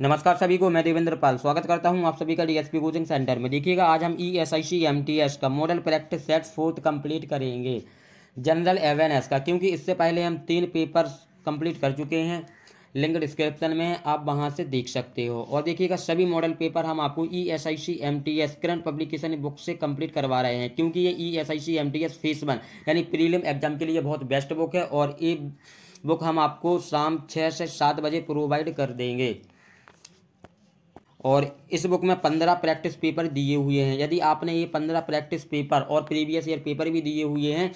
नमस्कार सभी को मैं देवेंद्र पाल स्वागत करता हूं आप सभी का डीएसपी कोचिंग सेंटर में देखिएगा आज हम E S I C M T S का model practice set fourth complete करेंगे जनरल अवेयरनेस का क्योंकि इससे पहले हम तीन पेपर्स कंप्लीट कर चुके हैं लिंक डिस्क्रिप्शन में आप वहां से देख सकते हो और देखिएगा सभी मॉडल पेपर हम आपको E S I C M T S current publication book से कंप्लीट करवा रहे हैं क्योंकि ये E S I C M T S phase one यानी प्रीलिम एग्जाम के लिए बहुत बेस्ट बुक है और ये बुक हम आपको शाम छः से सात बजे प्रोवाइड कर देंगे और इस बुक में पंद्रह प्रैक्टिस पेपर दिए हुए हैं यदि आपने ये पंद्रह प्रैक्टिस पेपर और प्रीवियस ईयर पेपर भी दिए हुए हैं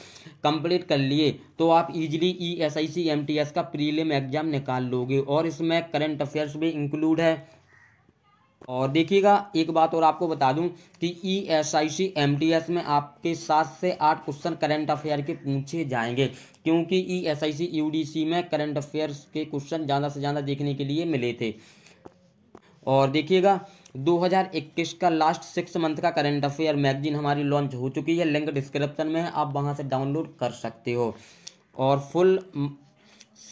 कंप्लीट कर लिए तो आप easily E S I C M T S का प्रीलिम एग्जाम निकाल लोगे और इसमें करंट अफेयर्स भी इंक्लूड है और देखिएगा एक बात और आपको बता दूं कि E S I C M T S में आपके सात से आठ क्वेश्चन करंट अफेयर के पूछे जाएंगे क्योंकि E S I C U D C में करंट अफेयर्स के क्वेश्चन ज़्यादा से ज़्यादा देखने के लिए मिले थे और देखिएगा 2021 का लास्ट सिक्स मंथ का करंट अफेयर मैगजीन हमारी लॉन्च हो चुकी है लिंक डिस्क्रिप्शन में है आप वहाँ से डाउनलोड कर सकते हो और फुल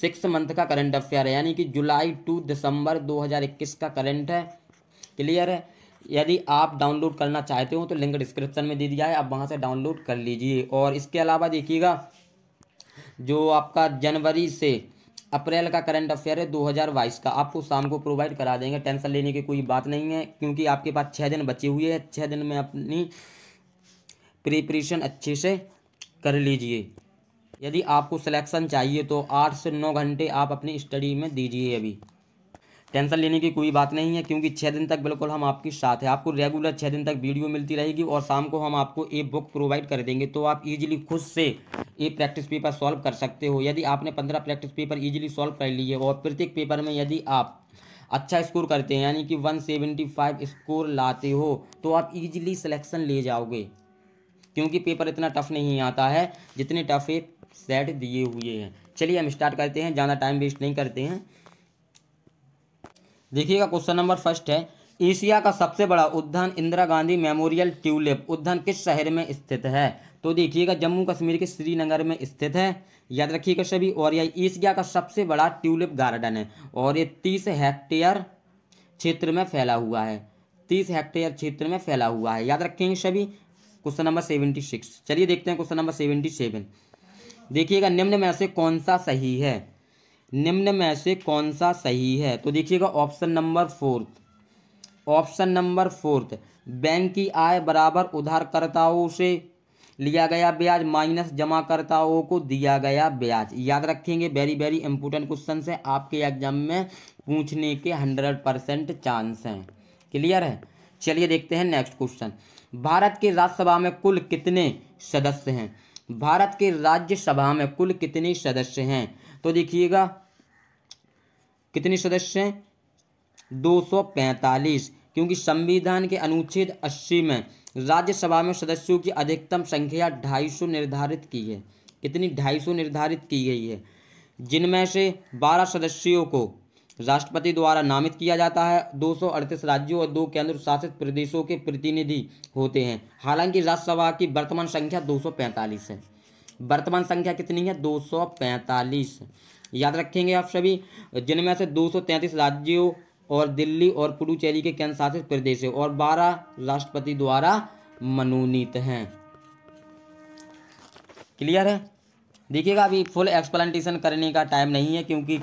सिक्स मंथ का करंट अफेयर है यानी कि जुलाई टू दिसंबर 2021 का करंट है क्लियर है यदि आप डाउनलोड करना चाहते हो तो लिंक डिस्क्रिप्शन में दे दिया है आप वहाँ से डाउनलोड कर लीजिए और इसके अलावा देखिएगा जो आपका जनवरी से अप्रैल का करंट अफेयर है 2022 का आपको शाम को प्रोवाइड करा देंगे टेंशन लेने की कोई बात नहीं है क्योंकि आपके पास छः दिन बचे हुए हैं छः दिन में अपनी प्रिपरेशन अच्छे से कर लीजिए यदि आपको सिलेक्शन चाहिए तो आठ से नौ घंटे आप अपनी स्टडी में दीजिए अभी टेंशन लेने की कोई बात नहीं है क्योंकि छः दिन तक बिल्कुल हम आपके साथ हैं आपको रेगुलर छः दिन तक वीडियो मिलती रहेगी और शाम को हम आपको ए बुक प्रोवाइड कर देंगे तो आप इजीली खुद से ये प्रैक्टिस पेपर सॉल्व कर सकते हो यदि आपने पंद्रह प्रैक्टिस पेपर इजीली सॉल्व कर लिए और प्रत्येक पेपर में यदि आप अच्छा स्कोर करते हैं यानी कि वन स्कोर लाते हो तो आप ईजिली सलेक्शन ले जाओगे क्योंकि पेपर इतना टफ नहीं आता है जितने टफ सेट दिए हुए हैं चलिए हम स्टार्ट करते हैं ज़्यादा टाइम वेस्ट नहीं करते हैं देखिएगा क्वेश्चन नंबर फर्स्ट है एशिया का सबसे बड़ा उद्यान इंदिरा गांधी मेमोरियल ट्यूलिप उद्यान किस शहर में स्थित है तो देखिएगा जम्मू कश्मीर के श्रीनगर में स्थित है याद रखिएगा सभी और यह एशिया का सबसे बड़ा ट्यूलिप गार्डन है और ये तीस हेक्टेयर क्षेत्र में फैला हुआ है तीस हेक्टेयर क्षेत्र में फैला हुआ है याद रखेंगे सभी क्वेश्चन नंबर सेवेंटी सिक्स चलिए देखते हैं क्वेश्चन नंबर सेवेंटी सेवन देखिएगा निम्न में से कौन सा सही है निम्न में से कौन सा सही है तो देखिएगा option number fourth option number fourth bank की आय बराबर उधारकर्ताओं से लिया गया ब्याज माइनस जमाकर्ताओं को दिया गया ब्याज याद रखेंगे वेरी वेरी इंपॉर्टेंट क्वेश्चन है आपके एग्जाम में पूछने के हंड्रेड परसेंट चांस हैं क्लियर है चलिए देखते हैं नेक्स्ट क्वेश्चन भारत के राज्यसभा में कुल कितने सदस्य हैं भारत के राज्यसभा में कुल कितने सदस्य हैं तो देखिएगा कितने सदस्य हैं 245 क्योंकि संविधान के अनुच्छेद 80 में राज्यसभा में सदस्यों की अधिकतम संख्या 250 निर्धारित की है कितनी 250 निर्धारित की गई है जिनमें से 12 सदस्यों को राष्ट्रपति द्वारा नामित किया जाता है अड़तीस राज्यों और दो केंद्र शासित प्रदेशों के प्रतिनिधि होते हैं हालांकि राज्यसभा की वर्तमान संख्या 245 है वर्तमान संख्या कितनी है 245 याद रखेंगे आप सभी जिनमें से दो राज्यों और दिल्ली और पुडुचेरी के केंद्र शासित प्रदेश और बारह राष्ट्रपति द्वारा मनोनीत हैं क्लियर है देखिएगा अभी फुल एक्सप्लेनेशन करने का टाइम नहीं है क्योंकि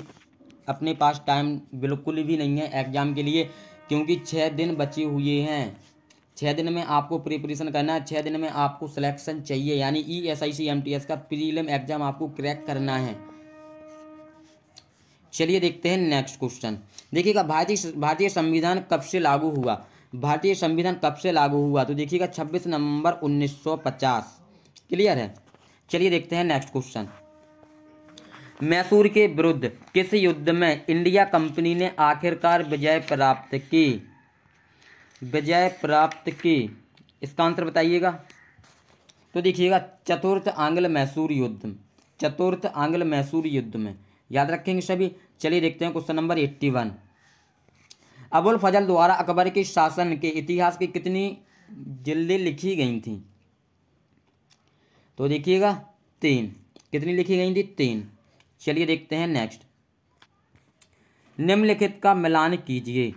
अपने पास टाइम बिल्कुल भी नहीं है एग्जाम के लिए क्योंकि छः दिन बचे हुए हैं छः दिन में आपको प्रिपरेशन करना है छः दिन में आपको सिलेक्शन चाहिए यानी E S I C M T S का प्रीलिम एग्जाम आपको क्रैक करना है चलिए देखते हैं नेक्स्ट क्वेश्चन देखिएगा भारतीय भारतीय संविधान कब से लागू हुआ भारतीय संविधान कब से लागू हुआ तो देखिएगा 26 नवंबर 1950 क्लियर है चलिए देखते हैं नेक्स्ट क्वेश्चन मैसूर के विरुद्ध किस युद्ध में इंडिया कंपनी ने आखिरकार विजय प्राप्त की विजय प्राप्त की इसका आंसर बताइएगा तो देखिएगा चतुर्थ आंग्ल मैसूर युद्ध चतुर्थ आंग्ल मैसूर युद्ध में याद रखेंगे सभी चलिए देखते हैं question number eighty one Abul Fazal द्वारा अकबर के शासन के इतिहास की कितनी जल्दी लिखी गई थी तो देखिएगा तीन कितनी लिखी गई थी तीन चलिए देखते हैं नेक्स्ट निम्नलिखित का मिलान कीजिए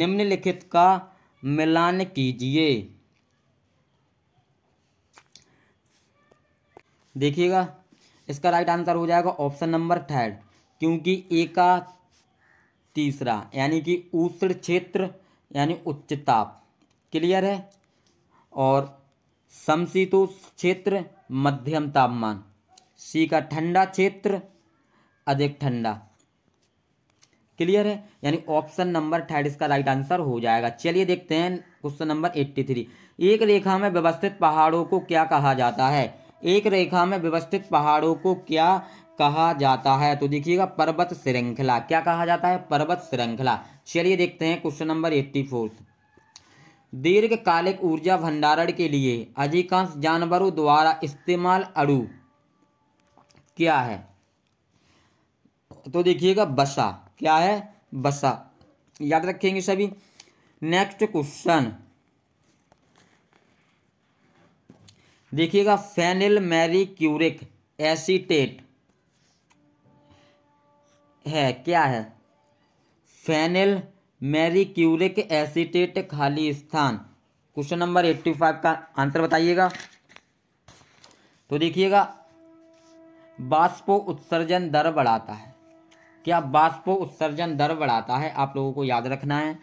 निम्नलिखित का मिलान कीजिए देखिएगा इसका राइट आंसर हो जाएगा ऑप्शन नंबर थर्ड क्योंकि ए का तीसरा यानी कि उष्ण क्षेत्र यानी उच्च ताप क्लियर है और समशीतोष क्षेत्र मध्यम तापमान सी का ठंडा क्षेत्र अधिक ठंडा क्लियर है यानी ऑप्शन नंबर थर्ड इसका राइट आंसर हो जाएगा चलिए देखते हैं क्वेश्चन नंबर एट्टी थ्री एक रेखा में व्यवस्थित पहाड़ों को क्या कहा जाता है एक रेखा में व्यवस्थित पहाड़ों को क्या कहा जाता है तो देखिएगा पर्वत श्रृंखला क्या कहा जाता है पर्वत श्रृंखला चलिए देखते हैं क्वेश्चन नंबर एट्टी फोर्थ दीर्घकालिक ऊर्जा भंडारण के लिए अधिकांश जानवरों द्वारा इस्तेमाल अड़ु क्या है तो देखिएगा बसा क्या है बसा याद रखेंगे सभी नेक्स्ट क्वेश्चन देखिएगा फेनिल मैरी क्यूरिक एसीटेट है क्या है फेनिल मेरी क्यूरिक खाली स्थान क्वेश्चन नंबर एट्टी फाइव का आंसर बताइएगा तो देखिएगा बाष्पो उत्सर्जन दर बढ़ाता है क्या बाष्पो उत्सर्जन दर बढ़ाता है आप लोगों को याद रखना है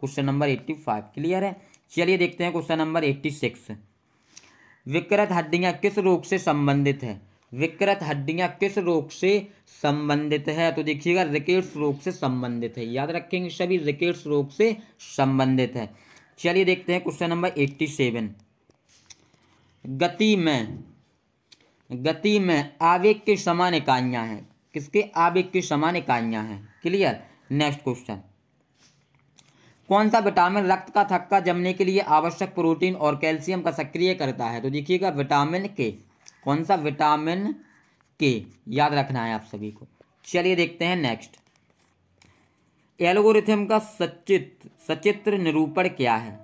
question number eighty five clear है चलिए देखते हैं क्वेश्चन नंबर एट्टी सिक्स विकृत हड्डियां किस रोग से संबंधित है विकृत हड्डियां किस रोग से संबंधित है तो देखिएगा रिकेट्स रोग से संबंधित है याद रखेंगे सभी रिकेट्स रोग से संबंधित है चलिए देखते हैं क्वेश्चन नंबर एट्टी सेवन गति में गति में आवेग के समान इकाइयां हैं किसके आवेग के समान इकाइयां हैं क्लियर नेक्स्ट क्वेश्चन कौन सा विटामिन रक्त का थक्का जमने के लिए आवश्यक प्रोटीन और कैल्शियम का सक्रिय करता है तो देखिएगा विटामिन के कौन सा विटामिन के याद रखना है आप सभी को चलिए देखते हैं नेक्स्ट एल्गोरिथम का सचित्र सचित्र निरूपण क्या है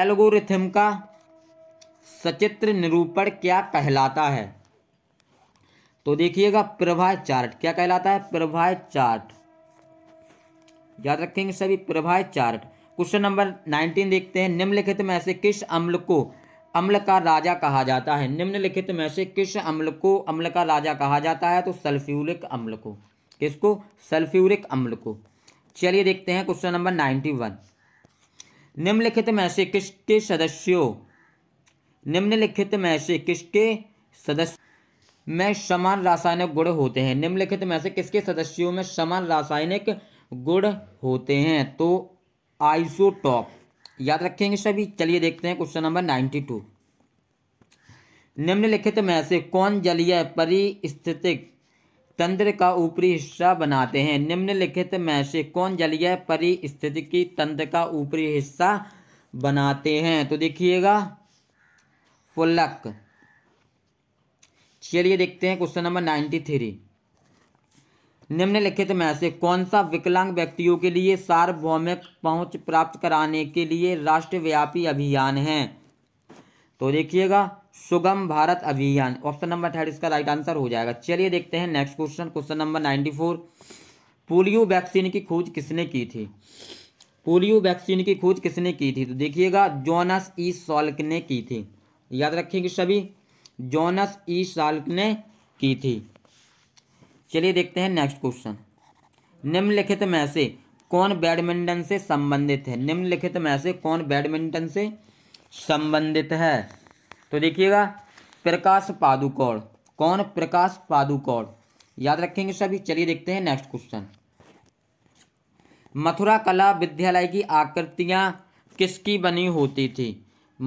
एल्गोरिथम का सचित्र निरूपण क्या कहलाता है तो देखिएगा प्रभा चार्ट क्या कहलाता है प्रभा चार्ट याद रखेंगे सभी प्रभा चार्ट क्वेश्चन नंबर नाइनटीन देखते हैं निम्नलिखित में ऐसे किस अम्ल को अम्ल का राजा कहा जाता है निम्नलिखित में से किस अम्ल को अम्ल का राजा कहा जाता है तो सल्फ्यूरिक अम्ल को किसको सल्फ्यूरिक अम्ल को चलिए देखते हैं क्वेश्चन नंबर नाइन्टी वन निम्नलिखित में से किसके सदस्यों निम्नलिखित में से किसके सदस्य में समान रासायनिक गुण होते हैं निम्नलिखित में से किसके सदस्यों में समान रासायनिक गुण होते हैं तो आइसोटॉप याद रखेंगे सभी चलिए देखते हैं क्वेश्चन नंबर नाइन्टी टू निम्नलिखित में से कौन जलीय परिस्थितिक तंत्र का ऊपरी हिस्सा बनाते हैं निम्नलिखित में से कौन जलीय परिस्थितिकी तंत्र का ऊपरी हिस्सा बनाते हैं तो देखिएगा फुल्लक चलिए देखते हैं क्वेश्चन नंबर नाइन्टी थ्री निम्नलिखित में से कौन सा विकलांग व्यक्तियों के लिए सार्वभौमिक पहुंच प्राप्त कराने के लिए राष्ट्रव्यापी अभियान है तो देखिएगा Sugam Bharat Abhiyan option number third इसका राइट आंसर हो जाएगा चलिए देखते हैं next question question number ninety four polio vaccine की खोज किसने की थी पोलियो वैक्सीन की खोज किसने की थी तो देखिएगा जोनस ई सॉल्क ने की थी याद रखेंगे सभी जोनस ई सॉल्क ने की थी चलिए देखते हैं नेक्स्ट क्वेश्चन निम्नलिखित में से कौन बैडमिंटन से संबंधित है निम्नलिखित में से कौन बैडमिंटन से संबंधित है तो देखिएगा प्रकाश पादुकोण कौन प्रकाश पादुकोण याद रखेंगे सभी चलिए देखते हैं नेक्स्ट क्वेश्चन मथुरा कला विद्यालय की आकृतियां किसकी बनी होती थी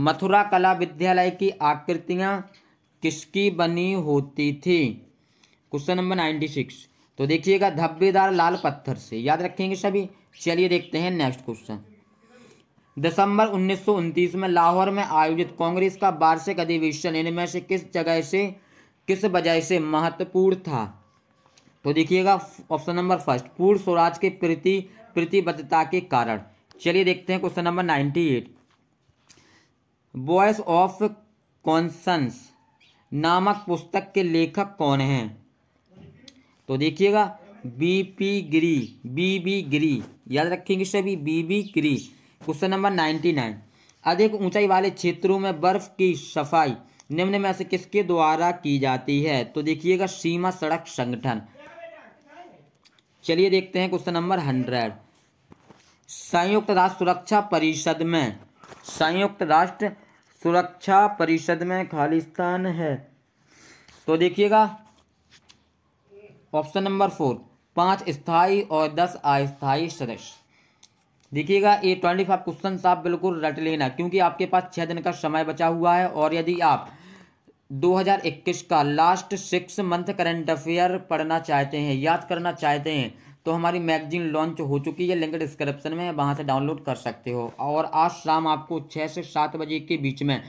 मथुरा कला विद्यालय की आकृतियां किसकी बनी होती थी क्वेश्चन नंबर नाइन्टी सिक्स तो देखिएगा धब्बेदार लाल पत्थर से याद रखेंगे सभी चलिए देखते हैं नेक्स्ट क्वेश्चन दिसंबर उन्नीस में लाहौर में आयोजित कांग्रेस का वार्षिक अधिवेशन इनमें से किस जगह से किस वजह से महत्वपूर्ण था तो देखिएगा ऑप्शन नंबर फर्स्ट पूर्ण स्वराज के प्रति प्रतिबद्धता के कारण चलिए देखते हैं question number ninety eight voice of conscience नामक पुस्तक के लेखक कौन हैं तो देखिएगा B P Giri B B Giri याद रखेंगे सभी B B Giri question number ninety nine अधिक ऊंचाई वाले क्षेत्रों में बर्फ की सफाई निम्न में से किसके द्वारा की जाती है तो देखिएगा सीमा सड़क संगठन चलिए देखते हैं क्वेश्चन नंबर हंड्रेड संयुक्त राष्ट्र सुरक्षा परिषद में संयुक्त राष्ट्र सुरक्षा परिषद में खालिस्तान है तो देखिएगा ऑप्शन नंबर फोर पाँच स्थाई और दस अस्थाई सदस्य देखिएगा ये ट्वेंटी फाइव क्वेश्चन आप बिल्कुल रट लेना क्योंकि आपके पास छः दिन का समय बचा हुआ है और यदि आप 2021 का last six month current affair पढ़ना चाहते हैं याद करना चाहते हैं तो हमारी मैगजीन लॉन्च हो चुकी है लिंक डिस्क्रिप्शन में वहाँ से डाउनलोड कर सकते हो और आज शाम आपको छः से सात बजे के बीच में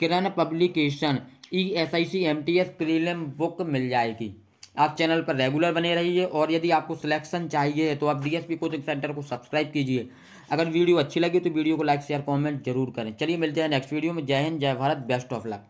Kiran publication E S I C M T S prelim book मिल जाएगी आप चैनल पर रेगुलर बने रहिए और यदि आपको सिलेक्शन चाहिए तो आप पी कोचिंग सेंटर को सब्सक्राइब कीजिए अगर वीडियो अच्छी लगी तो वीडियो को लाइक शेयर कॉमेंट जरूर करें चलिए मिलते हैं नेक्स्ट वीडियो में जय हिंद जय भारत बेस्ट ऑफ लक